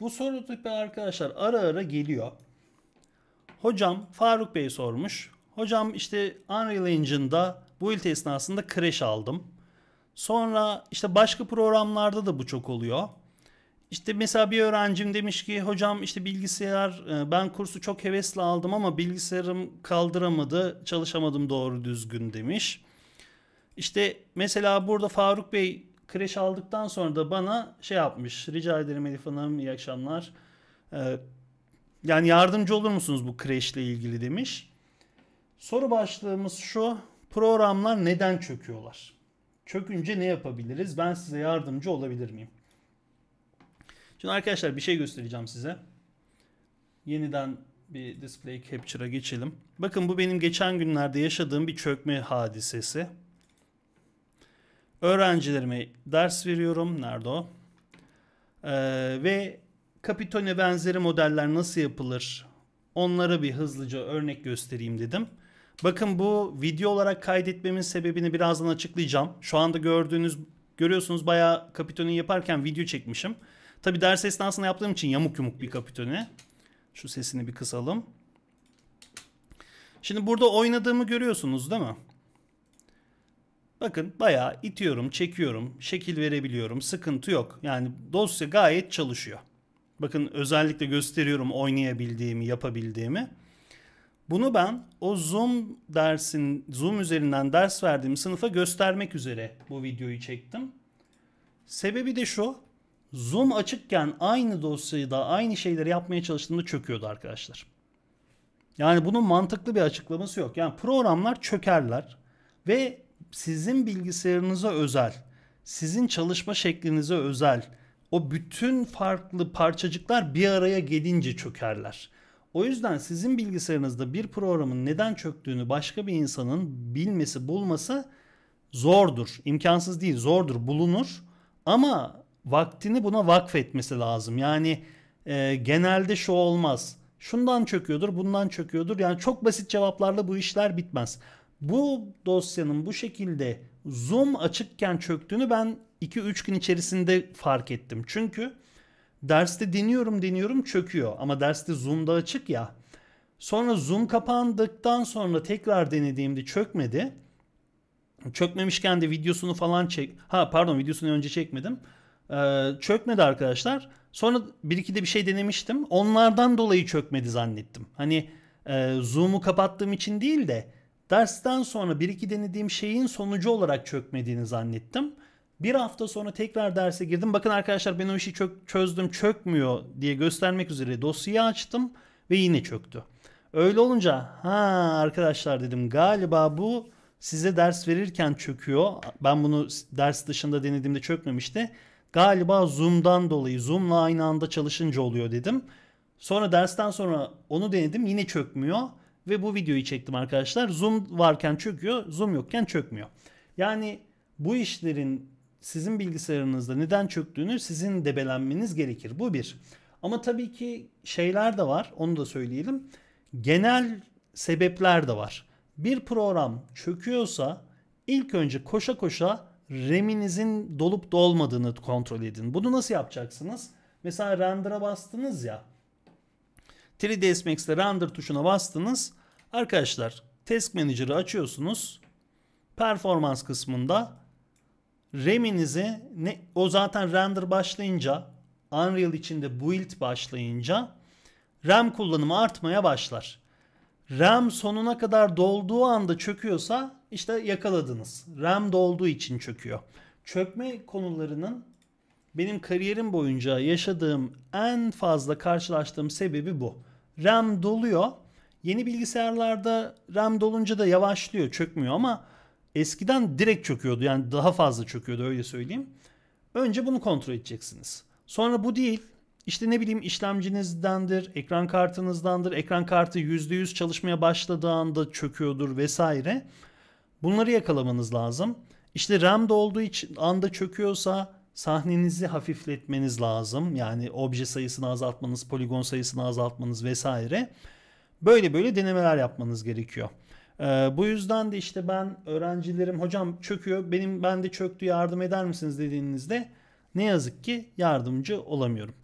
Bu soru tipi arkadaşlar ara ara geliyor. Hocam Faruk Bey sormuş. Hocam işte Unreal Engine'da bu ilti esnasında crash aldım. Sonra işte başka programlarda da bu çok oluyor. İşte mesela bir öğrencim demiş ki hocam işte bilgisayar e, ben kursu çok hevesli aldım ama bilgisayarım kaldıramadı çalışamadım doğru düzgün demiş. İşte mesela burada Faruk Bey Kreş aldıktan sonra da bana şey yapmış. Rica ederim Elif Hanım iyi akşamlar. Ee, yani yardımcı olur musunuz bu kreşle ilgili demiş. Soru başlığımız şu. Programlar neden çöküyorlar? Çökünce ne yapabiliriz? Ben size yardımcı olabilir miyim? Şimdi arkadaşlar bir şey göstereceğim size. Yeniden bir display capture'a geçelim. Bakın bu benim geçen günlerde yaşadığım bir çökme hadisesi öğrencilerime ders veriyorum. Nerede o? Ee, ve Capitone benzeri modeller nasıl yapılır? Onlara bir hızlıca örnek göstereyim dedim. Bakın bu video olarak kaydetmemin sebebini birazdan açıklayacağım. Şu anda gördüğünüz görüyorsunuz bayağı kapitoni yaparken video çekmişim. Tabi ders esnasında yaptığım için yamuk yumuk bir kapitoni. Şu sesini bir kısalım. Şimdi burada oynadığımı görüyorsunuz değil mi? Bakın bayağı itiyorum, çekiyorum, şekil verebiliyorum. Sıkıntı yok. Yani dosya gayet çalışıyor. Bakın özellikle gösteriyorum oynayabildiğimi, yapabildiğimi. Bunu ben o Zoom dersin, Zoom üzerinden ders verdiğim sınıfa göstermek üzere bu videoyu çektim. Sebebi de şu. Zoom açıkken aynı dosyayı da aynı şeyleri yapmaya çalıştığımda çöküyordu arkadaşlar. Yani bunun mantıklı bir açıklaması yok. Yani programlar çökerler ve sizin bilgisayarınıza özel, sizin çalışma şeklinize özel o bütün farklı parçacıklar bir araya gelince çökerler. O yüzden sizin bilgisayarınızda bir programın neden çöktüğünü başka bir insanın bilmesi, bulması zordur. İmkansız değil, zordur, bulunur. Ama vaktini buna vakfetmesi lazım. Yani e, genelde şu olmaz. Şundan çöküyordur, bundan çöküyordur. Yani çok basit cevaplarla bu işler bitmez bu dosyanın bu şekilde zoom açıkken çöktüğünü ben 2-3 gün içerisinde fark ettim. Çünkü derste deniyorum deniyorum çöküyor ama derste zoomda açık ya. Sonra zoom kapandıktan sonra tekrar denediğimde çökmedi. Çökmemişken de videosunu falan çek... Ha pardon videosunu önce çekmedim. Ee, çökmedi arkadaşlar. Sonra bir iki de bir şey denemiştim. Onlardan dolayı çökmedi zannettim. Hani e, zoom'u kapattığım için değil de Dersten sonra bir iki denediğim şeyin sonucu olarak çökmediğini zannettim. Bir hafta sonra tekrar derse girdim. Bakın arkadaşlar ben o işi çök, çözdüm çökmüyor diye göstermek üzere dosyayı açtım ve yine çöktü. Öyle olunca ha arkadaşlar dedim galiba bu size ders verirken çöküyor. Ben bunu ders dışında denediğimde çökmemişti. Galiba Zoom'dan dolayı Zoom'la aynı anda çalışınca oluyor dedim. Sonra dersten sonra onu denedim yine çökmüyor ve bu videoyu çektim arkadaşlar. Zoom varken çöküyor, zoom yokken çökmüyor. Yani bu işlerin sizin bilgisayarınızda neden çöktüğünü sizin debelenmeniz gerekir. Bu bir. Ama tabii ki şeyler de var. Onu da söyleyelim. Genel sebepler de var. Bir program çöküyorsa ilk önce koşa koşa RAM'inizin dolup dolmadığını kontrol edin. Bunu nasıl yapacaksınız? Mesela render'a bastınız ya. 3ds Max'te render tuşuna bastınız. Arkadaşlar Task Manager'ı açıyorsunuz. Performans kısmında RAM'inizi o zaten render başlayınca Unreal içinde build başlayınca RAM kullanımı artmaya başlar. RAM sonuna kadar dolduğu anda çöküyorsa işte yakaladınız. RAM dolduğu için çöküyor. Çökme konularının benim kariyerim boyunca yaşadığım en fazla karşılaştığım sebebi bu. RAM doluyor. Yeni bilgisayarlarda RAM dolunca da yavaşlıyor, çökmüyor ama eskiden direkt çöküyordu. Yani daha fazla çöküyordu öyle söyleyeyim. Önce bunu kontrol edeceksiniz. Sonra bu değil. İşte ne bileyim işlemcinizdendir, ekran kartınızdandır, ekran kartı %100 çalışmaya başladığı anda çöküyordur vesaire. Bunları yakalamanız lazım. İşte RAM dolduğu için anda çöküyorsa sahnenizi hafifletmeniz lazım. Yani obje sayısını azaltmanız, poligon sayısını azaltmanız vesaire. Böyle böyle denemeler yapmanız gerekiyor. Ee, bu yüzden de işte ben öğrencilerim hocam çöküyor benim bende çöktü yardım eder misiniz dediğinizde ne yazık ki yardımcı olamıyorum.